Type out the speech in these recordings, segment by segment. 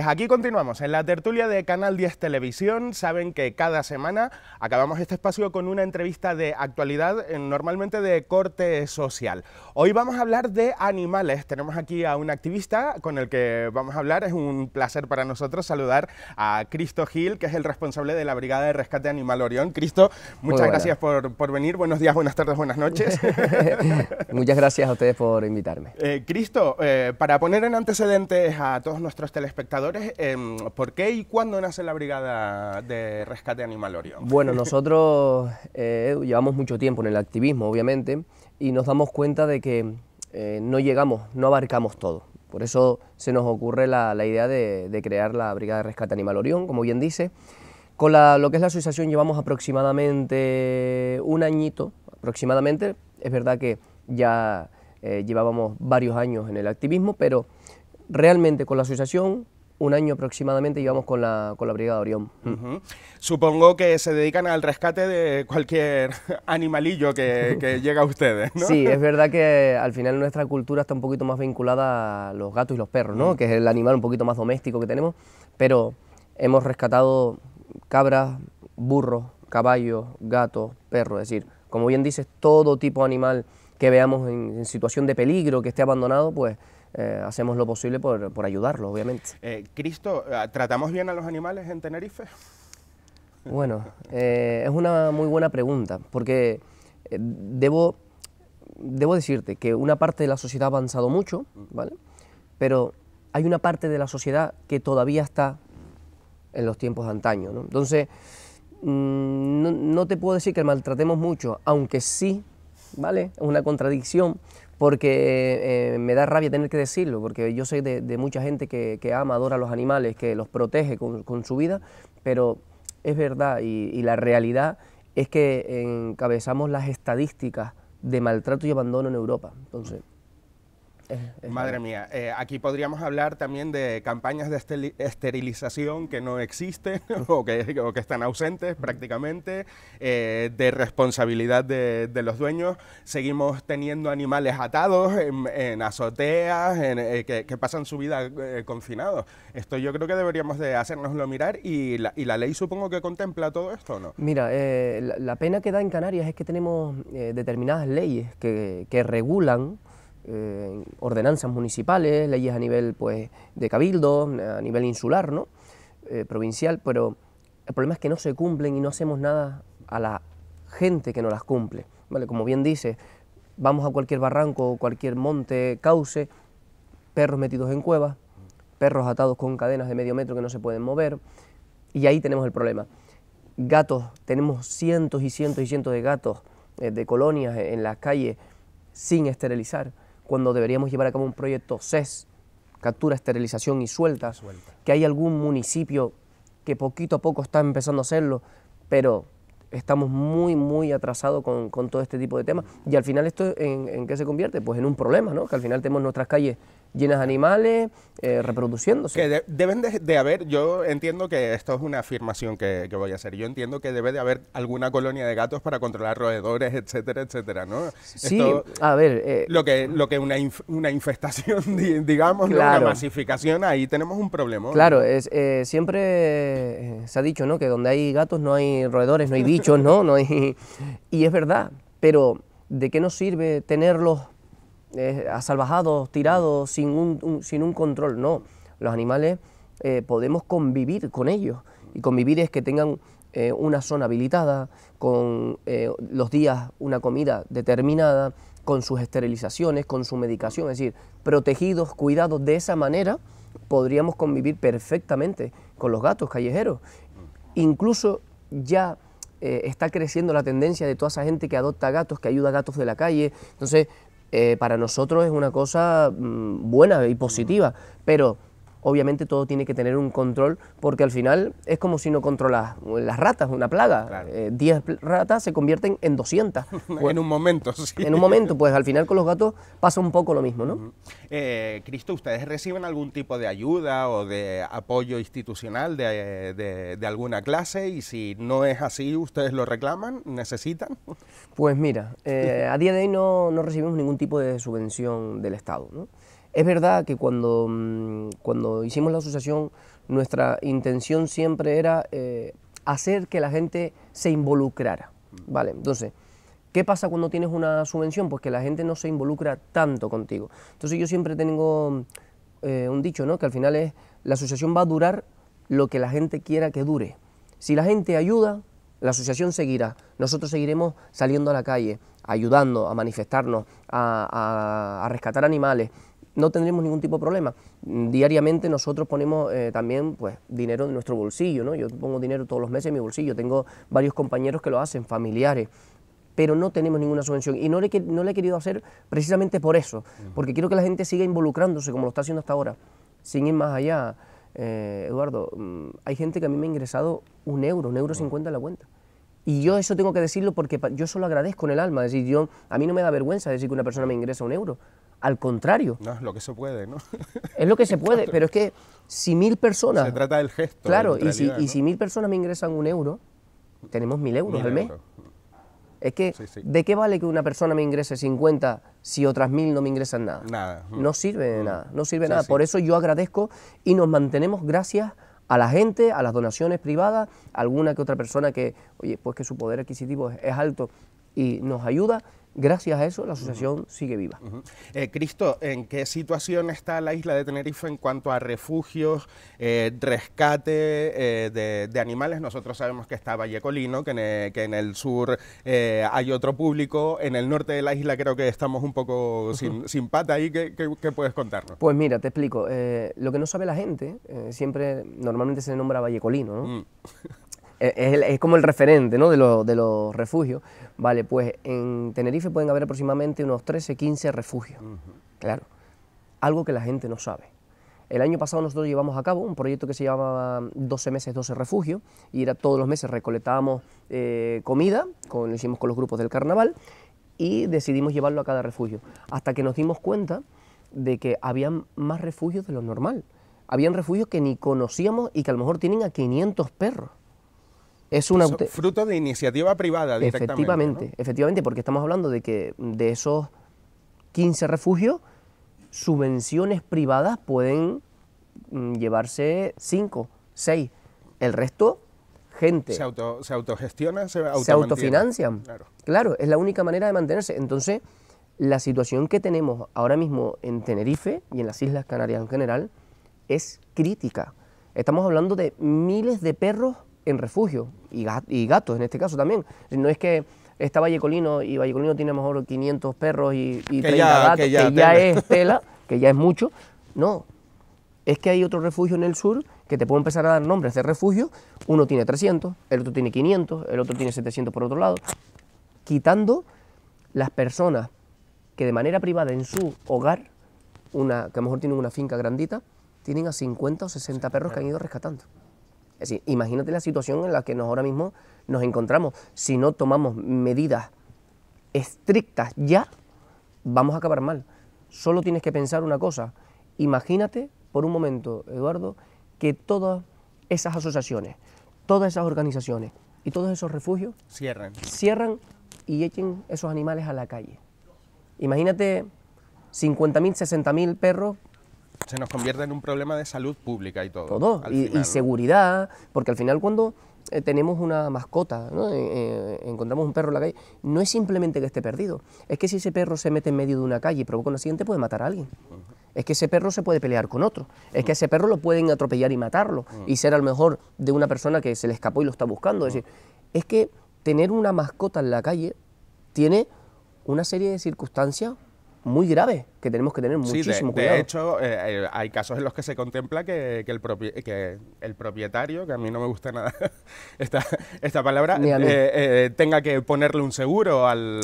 Pues aquí continuamos, en la tertulia de Canal 10 Televisión, saben que cada semana acabamos este espacio con una entrevista de actualidad, normalmente de corte social. Hoy vamos a hablar de animales, tenemos aquí a un activista con el que vamos a hablar, es un placer para nosotros saludar a Cristo Gil, que es el responsable de la Brigada de Rescate Animal Orión. Cristo, muchas gracias por, venir, buenos días, buenas tardes, buenas noches. muchas gracias a ustedes por invitarme. Eh, Cristo, eh, para poner en antecedentes a todos nuestros telespectadores, Em, ¿por qué y cuándo nace la Brigada de Rescate Animal Orión? Bueno, nosotros eh, llevamos mucho tiempo en el activismo, obviamente, y nos damos cuenta de que eh, no llegamos, no abarcamos todo. Por eso se nos ocurre la, idea de, crear la Brigada de Rescate Animal Orión, como bien dice. Con lo que es la asociación llevamos aproximadamente un añito, aproximadamente. Es verdad que ya eh, llevábamos varios años en el activismo, pero realmente con la asociación un año aproximadamente llevamos con la, Brigada Orión. Mm. Supongo que se dedican al rescate de cualquier animalillo que, llega a ustedes, ¿no? Sí, es verdad que al final nuestra cultura está un poquito más vinculada a los gatos y los perros, ¿no? Mm. Que es el animal un poquito más doméstico que tenemos, pero hemos rescatado cabras, burros, caballos, gatos, perros, es decir, como bien dices, todo tipo de animal que veamos en situación de peligro, que esté abandonado, pues eh, hacemos lo posible por, ayudarlo, obviamente. Eh, Cristo, eh, ¿tratamos bien a los animales en Tenerife? Bueno, es una muy buena pregunta, porque debo, debo decirte que una parte de la sociedad ha avanzado mucho, ¿vale? Pero hay una parte de la sociedad que todavía está en los tiempos de antaño, ¿no? Entonces, mm, no, te puedo decir que maltratemos mucho, aunque sí ¿vale? Es una contradicción, porque eh, me da rabia tener que decirlo, porque yo soy de, mucha gente que, ama, adora a los animales, que los protege con, su vida, pero es verdad y, y la realidad es que encabezamos las estadísticas de maltrato y abandono en Europa. Entonces, Madre mía, eh, aquí podríamos hablar también de campañas de esterilización que no existen o, que, están ausentes prácticamente, eh, de responsabilidad de, los dueños. Seguimos teniendo animales atados en, azoteas, eh, que, pasan su vida confinados. Esto yo creo que deberíamos de hacernoslo mirar y la, ley supongo que contempla todo esto, ¿no? Mira, la, pena que da en Canarias es que tenemos determinadas leyes que regulan eh, ordenanzas municipales, leyes a nivel pues, de cabildo, a nivel insular, ¿no? Eh, provincial, pero el problema es que no se cumplen y no hacemos nada a la gente que no las cumple. ¿vale? Como bien dice, vamos a cualquier barranco, cualquier monte, cauce, perros metidos en cuevas, perros atados con cadenas de medio metro que no se pueden mover, y ahí tenemos el problema. Gatos, tenemos cientos y cientos y cientos de gatos eh, de colonias en las calles sin esterilizar cuando deberíamos llevar a cabo un proyecto CES, captura, esterilización y suelta, que hay algún municipio que poquito a poco está empezando a hacerlo, pero estamos muy, muy atrasados con, todo este tipo de temas. Y al final esto en, en qué se convierte? Pues en un problema, ¿no? Que al final tenemos nuestras calles llenas de animales, eh, reproduciéndose. Que deben de, haber, yo entiendo que esto es una afirmación que, voy a hacer, yo entiendo que debe de haber alguna colonia de gatos para controlar roedores, etcétera, etcétera, ¿no? Sí, a ver... Eh, lo, que, lo que una, una infestación, digamos, una masificación, ahí tenemos un problema. Claro, es, eh, siempre se ha dicho, ¿no? Que donde hay gatos no hay roedores, no hay bichos, ¿no? no y es verdad, pero ¿de qué nos sirve tenerlos eh, asalvajados, tirados, mm. sin un, sin un control. No, los animales eh, podemos convivir con ellos. Y convivir es que tengan eh, una zona habilitada, con eh, los días una comida determinada, con sus esterilizaciones, con su medicación. Es decir, protegidos, cuidados de esa manera, podríamos convivir perfectamente con los gatos callejeros. Mm. Incluso ya está creciendo la tendencia de toda esa gente que adopta gatos, que ayuda a gatos de la calle. Entonces, eh, para nosotros es una cosa mm, buena y positiva, pero obviamente todo tiene que tener un control, porque al final es como si no controlas las ratas, una plaga. 10 eh, ratas se convierten en 200. en pues un momento, En un momento, pues al final con los gatos pasa un poco lo mismo, ¿no? Eh, Cristo, ¿ustedes reciben algún tipo de ayuda o de apoyo institucional de, alguna clase? Y si no es así, ¿ustedes lo reclaman? ¿Necesitan? Pues mira, eh, a día de hoy no, no recibimos ningún tipo de subvención del Estado, ¿no? Es verdad que cuando, mm, cuando hicimos la asociación, nuestra intención siempre era eh, hacer que la gente se involucrara. ¿vale? Entonces, ¿qué pasa cuando tienes una subvención? Pues que la gente no se involucra tanto contigo. Entonces yo siempre tengo eh, un dicho, ¿no? Que al final es, la asociación va a durar lo que la gente quiera que dure. Si la gente ayuda, la asociación seguirá. Nosotros seguiremos saliendo a la calle, ayudando a manifestarnos, a rescatar animales, no tendremos ningún tipo de problema. Diariamente nosotros ponemos eh, también pues, dinero en nuestro bolsillo, ¿no? yo pongo dinero todos los meses en mi bolsillo, tengo varios compañeros que lo hacen, familiares, pero no tenemos ninguna subvención. Y no le, no le he querido hacer precisamente por eso, porque quiero que la gente siga involucrándose como lo está haciendo hasta ahora, sin ir más allá. Eh, Eduardo, mm, hay gente que a mí me ha ingresado un euro, un euro cincuenta en la cuenta. Y yo eso tengo que decirlo porque yo solo agradezco en el alma. Es decir, yo, a mí no me da vergüenza decir que una persona me ingresa un euro. Al contrario. No, es lo que se puede, ¿no? Es lo que se puede, pero es que si mil personas... Se trata del gesto. Claro, y, si, mil personas me ingresan un euro, tenemos mil euros al mes. Es que, ¿de qué vale que una persona me ingrese 50 si otras mil no me ingresan nada? Nada. No sirve de mm. nada, no sirve nada. Por eso yo agradezco y nos mantenemos gracias a la gente, a las donaciones privadas, alguna que otra persona que, oye, pues que su poder adquisitivo es alto y nos ayuda, Gracias a eso la asociación sigue viva. Eh, Cristo, ¿en qué situación está la isla de Tenerife en cuanto a refugios, eh, rescate eh, de, animales? Nosotros sabemos que está Vallecolino, que que en el sur hay otro público, en el norte de la isla creo que estamos un poco sin, pata ahí, ¿Qué, puedes contarnos? Pues mira, te explico, lo que no sabe la gente, siempre normalmente se le nombra Vallecolino, ¿no? Mm es, como el referente ¿no? de, los refugios. Vale, pues en Tenerife pueden haber aproximadamente unos 13, 15 refugios. Claro, algo que la gente no sabe. El año pasado nosotros llevamos a cabo un proyecto que se llamaba 12 meses, 12 refugios, y era todos los meses recolectábamos eh, comida, con, lo hicimos con los grupos del carnaval, y decidimos llevarlo a cada refugio, hasta que nos dimos cuenta de que habían más refugios de lo normal. Habían refugios que ni conocíamos y que a lo mejor tienen a 500 perros es una... fruto de iniciativa privada, Efectivamente, efectivamente, porque estamos hablando de que de esos 15 refugios, subvenciones privadas pueden mm, llevarse 5, 6. El resto, gente. Se, auto, se autogestiona, se, autofinancia autofinancian. claro, es la única manera de mantenerse. Entonces, la situación que tenemos ahora mismo en Tenerife y en las Islas Canarias en general es crítica. Estamos hablando de miles de perros en refugio y gatos en este caso también. No es que está Vallecolino y Vallecolino tiene a lo mejor 500 perros y, 30 gatos, que ya, es tela, que ya es mucho. No, es que hay otro refugio en el sur que te puedo empezar a dar nombres de refugio. Uno tiene 300, el otro tiene 500, el otro tiene 700 por otro lado. Quitando las personas que de manera privada en su hogar, una, que a lo mejor tienen una finca grandita, tienen a 50 o 60 perros que han ido rescatando. Es decir, imagínate la situación en la que nos ahora mismo nos encontramos. Si no tomamos medidas estrictas ya, vamos a acabar mal. Solo tienes que pensar una cosa. Imagínate por un momento, Eduardo, que todas esas asociaciones, todas esas organizaciones y todos esos refugios cierran. Cierran y echen esos animales a la calle. Imagínate 50.000, 60.000 perros se nos convierte en un problema de salud pública y todo. Todo, y, seguridad, porque al final cuando eh, tenemos una mascota, ¿no? Eh, eh, encontramos un perro en la calle, no es simplemente que esté perdido, es que si ese perro se mete en medio de una calle y provoca un accidente puede matar a alguien. Es que ese perro se puede pelear con otro, es que ese perro lo pueden atropellar y matarlo, y ser al mejor de una persona que se le escapó y lo está buscando. Es decir, es que tener una mascota en la calle tiene una serie de circunstancias muy grave, que tenemos que tener muchísimo sí, de, cuidado. De hecho, eh, eh, hay casos en los que se contempla que, el que, el propietario, que a mí no me gusta nada esta, palabra, eh, tenga que ponerle un seguro al,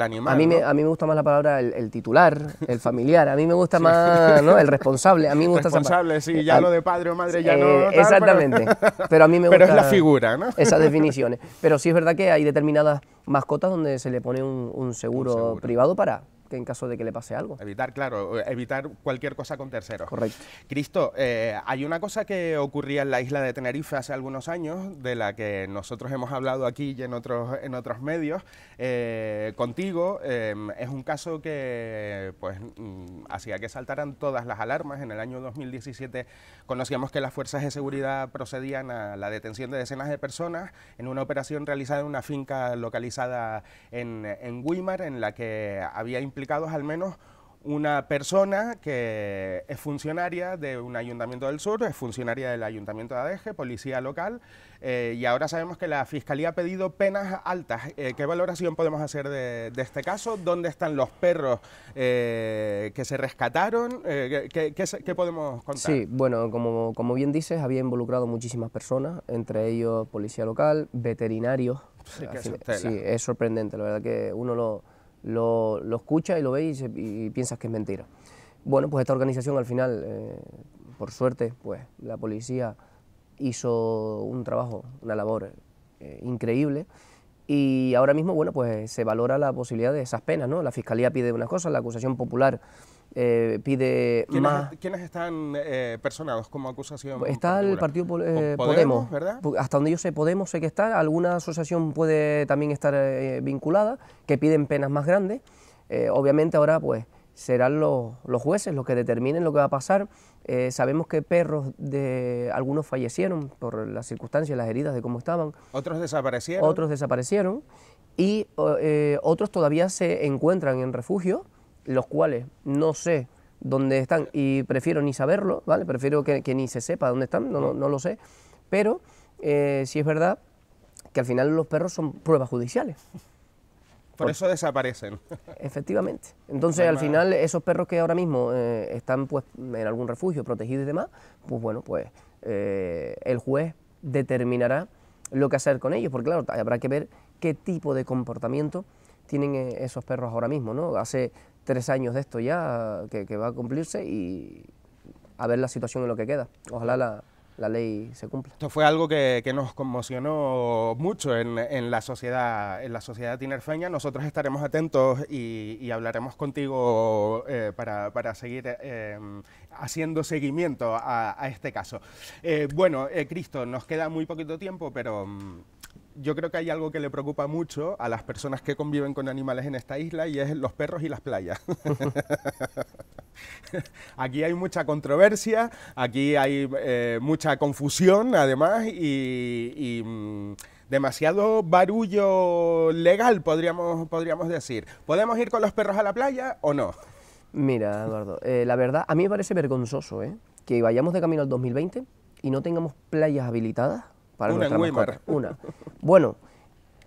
animal. A mí, me, gusta más la palabra el, titular, el familiar, a mí me gusta más el responsable. A mí responsable, sí, ya lo de padre o madre ya no. exactamente, pero, a mí me gusta. Pero es la figura, ¿no? Esas definiciones. Pero sí es verdad que hay determinadas mascotas donde se le pone un seguro privado para que en caso de que le pase algo. Evitar, claro, evitar cualquier cosa con terceros. Correcto. Cristo, eh, hay una cosa que ocurría en la isla de Tenerife hace algunos años, de la que nosotros hemos hablado aquí y en otros, en otros medios. Eh, contigo eh, es un caso que pues mm, hacía que saltaran todas las alarmas. En el año 2017 conocíamos que las fuerzas de seguridad procedían a la detención de decenas de personas en una operación realizada en una finca localizada en, en en la que había implicados al menos una persona que es funcionaria de un ayuntamiento del sur, es funcionaria del ayuntamiento de Adeje, policía local, eh, y ahora sabemos que la fiscalía ha pedido penas altas. Eh, ¿Qué valoración podemos hacer de, este caso? ¿Dónde están los perros eh, que se rescataron? ¿qué, podemos contar? Sí, bueno, como, como bien dices, había involucrado muchísimas personas, entre ellos policía local, veterinarios. es, sí, es sorprendente, la verdad que uno lo lo, lo escuchas y lo ve y, piensas que es mentira. Bueno, pues esta organización al final, eh, por suerte, pues la policía hizo un trabajo, una labor eh, increíble y ahora mismo, bueno, pues se valora la posibilidad de esas penas, ¿no? La Fiscalía pide unas cosas, la acusación popular eh, pide ¿Quiénes, más... ¿Quiénes están eh, personados como acusación? Pues está el partido eh, Podemos, ¿verdad? Hasta donde yo sé, Podemos sé que está, alguna asociación puede también estar vinculada, que piden penas más grandes. obviamente ahora pues serán los, jueces los que determinen lo que va a pasar. sabemos que perros de algunos fallecieron por las circunstancias, las heridas de cómo estaban. Otros desaparecieron. Otros desaparecieron y otros todavía se encuentran en refugio los cuales no sé dónde están y prefiero ni saberlo, ¿vale? Prefiero que, ni se sepa dónde están, no, lo sé, pero eh, si sí es verdad que al final los perros son pruebas judiciales. Por, eso desaparecen. Efectivamente. Entonces, al final, esos perros que ahora mismo eh, están pues, en algún refugio, protegidos y demás, pues bueno, pues eh, el juez determinará lo que hacer con ellos, porque claro, habrá que ver qué tipo de comportamiento tienen esos perros ahora mismo, ¿no? Hace tres años de esto ya que, va a cumplirse y a ver la situación en lo que queda. Ojalá la, ley se cumpla. Esto fue algo que, que nos conmocionó mucho en, la sociedad en la sociedad tinerfeña. Nosotros estaremos atentos y, hablaremos contigo eh, para, seguir eh, haciendo seguimiento a, este caso. Eh, bueno, Cristo, nos queda muy poquito tiempo, pero... Mm, yo creo que hay algo que le preocupa mucho a las personas que conviven con animales en esta isla y es los perros y las playas. aquí hay mucha controversia, aquí hay eh, mucha confusión además y, mm, demasiado barullo legal, podríamos, podríamos decir. ¿Podemos ir con los perros a la playa o no? Mira, Eduardo, eh, la verdad, a mí me parece vergonzoso ¿eh? que vayamos de camino al 2020 y no tengamos playas habilitadas para una muy Una. Bueno,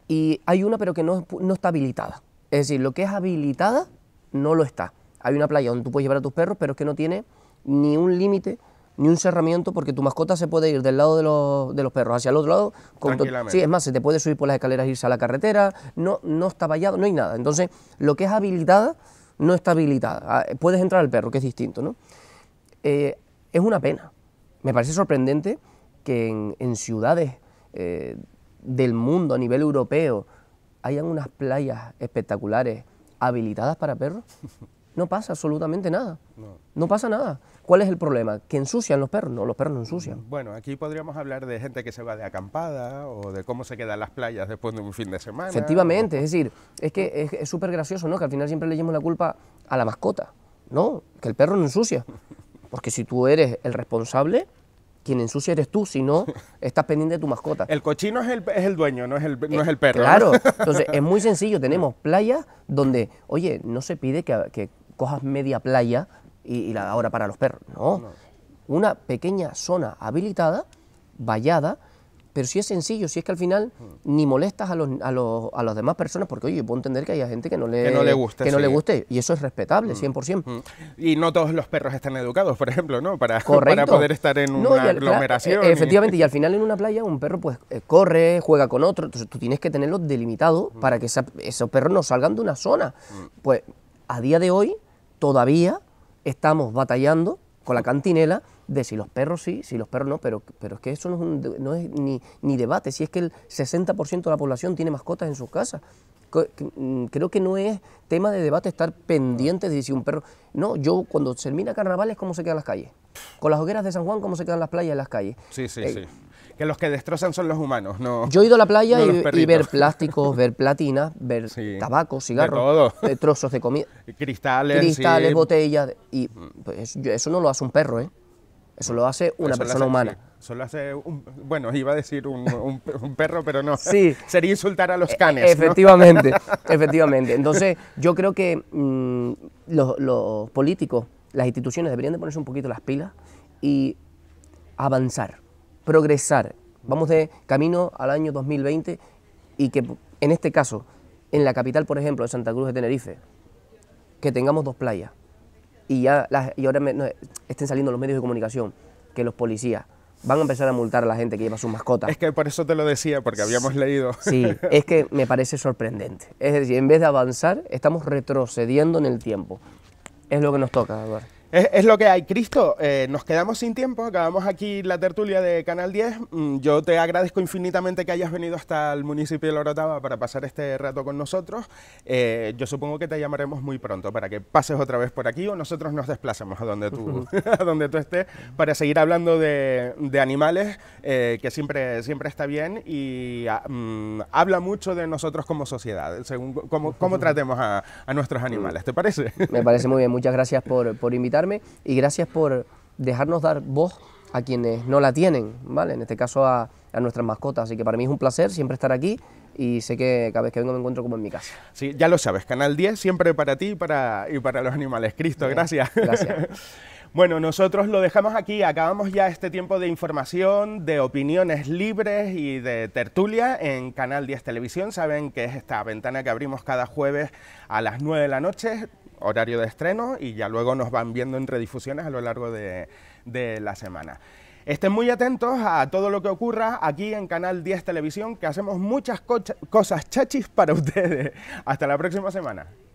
y hay una pero que no, está habilitada. Es decir, lo que es habilitada no lo está. Hay una playa donde tú puedes llevar a tus perros, pero es que no tiene ni un límite ni un cerramiento porque tu mascota se puede ir del lado de los, perros hacia el otro lado. Sí, es más, se te puede subir por las escaleras, e irse a la carretera, no, no está vallado, no hay nada. Entonces, lo que es habilitada no está habilitada. Ah, puedes entrar al perro, que es distinto, ¿no? Eh, es una pena. Me parece sorprendente que en, ciudades eh, del mundo a nivel europeo hayan unas playas espectaculares habilitadas para perros? No pasa absolutamente nada. No. pasa nada. ¿Cuál es el problema? ¿Que ensucian los perros? No, los perros no ensucian. Mm, bueno, aquí podríamos hablar de gente que se va de acampada o de cómo se quedan las playas después de un fin de semana. Efectivamente, es decir, es que es súper gracioso, ¿no? Que al final siempre le llevemos la culpa a la mascota. No, que el perro no ensucia. Porque si tú eres el responsable, quien ensucia eres tú, si no, estás pendiente de tu mascota. El cochino es el, es el dueño, no es el, no es el eh, perro. Claro, entonces es muy sencillo. Tenemos playas donde, oye, no se pide que, cojas media playa y, la ahora para los perros. no. Una pequeña zona habilitada, vallada, pero si es sencillo, si es que al final mm. ni molestas a, los, a, los, a las demás personas, porque oye, yo puedo entender que hay gente que no le, guste, que no le guste, y eso es respetable, 100%. Mm. Mm. Y no todos los perros están educados, por ejemplo, ¿no? Para, para poder estar en una aglomeración. E- efectivamente, y al final en una playa un perro pues eh, corre, juega con otro, entonces tú tienes que tenerlo delimitado para que esos perros no salgan de una zona. Pues a día de hoy todavía estamos batallando con la cantinela de si los perros sí, si los perros no, pero, pero es que eso no es, ni, debate, si es que el 60% de la población tiene mascotas en sus casas. Mm, creo que no es tema de debate estar pendientes de si un perro... No, yo cuando termina carnaval es como se quedan las calles. Con las hogueras de San Juan, cómo se quedan las playas y las calles. Sí, sí, eh, sí que los que destrozan son los humanos, no. Yo he ido a la playa y, ver plásticos, ver platinas, ver tabacos, cigarros, eh, trozos de comida, cristales, cristales, botellas y mm. pues, eso no lo hace un perro, ¿eh? Eso lo hace una persona humana. Eso lo hace, un, bueno, iba a decir un, perro, pero no. Sí. Sería insultar a los e, canes. efectivamente, efectivamente. Entonces, yo creo que mm, los, los políticos, las instituciones deberían de ponerse un poquito las pilas y avanzar, progresar. Vamos de camino al año 2020 y que en este caso, en la capital, por ejemplo, de Santa Cruz de Tenerife, que tengamos dos playas, y ya y ahora estén saliendo los medios de comunicación que los policías van a empezar a multar a la gente que lleva su mascotas. Es que por eso te lo decía, porque habíamos leído. Sí, es que me parece sorprendente. Es decir, en vez de avanzar, estamos retrocediendo en el tiempo. Es lo que nos toca, Eduardo. Es, lo que hay, Cristo. Eh, nos quedamos sin tiempo, acabamos aquí la tertulia de Canal 10. Mm, yo te agradezco infinitamente que hayas venido hasta el municipio de Lorotava para pasar este rato con nosotros. Eh, yo supongo que te llamaremos muy pronto para que pases otra vez por aquí o nosotros nos desplazamos a donde tú, donde tú estés para seguir hablando de, animales, eh, que siempre, siempre está bien y ah, mm, habla mucho de nosotros como sociedad, según cómo, tratemos a, nuestros animales. ¿Te parece? Me parece muy bien. Muchas gracias por, por invitarme y gracias por dejarnos dar voz a quienes no la tienen, ¿vale? En este caso a, nuestras mascotas. Así que para mí es un placer siempre estar aquí y sé que cada vez que vengo me encuentro como en mi casa. Sí, ya lo sabes, Canal 10 siempre para ti y para, y para los animales. Cristo, gracias. Gracias. Bueno, nosotros lo dejamos aquí, acabamos ya este tiempo de información, de opiniones libres y de tertulia en Canal 10 Televisión. Saben que es esta ventana que abrimos cada jueves a las 9 de la noche horario de estreno y ya luego nos van viendo entre difusiones a lo largo de, la semana. Estén muy atentos a todo lo que ocurra aquí en Canal 10 Televisión, que hacemos muchas cosas chachis para ustedes. Hasta la próxima semana.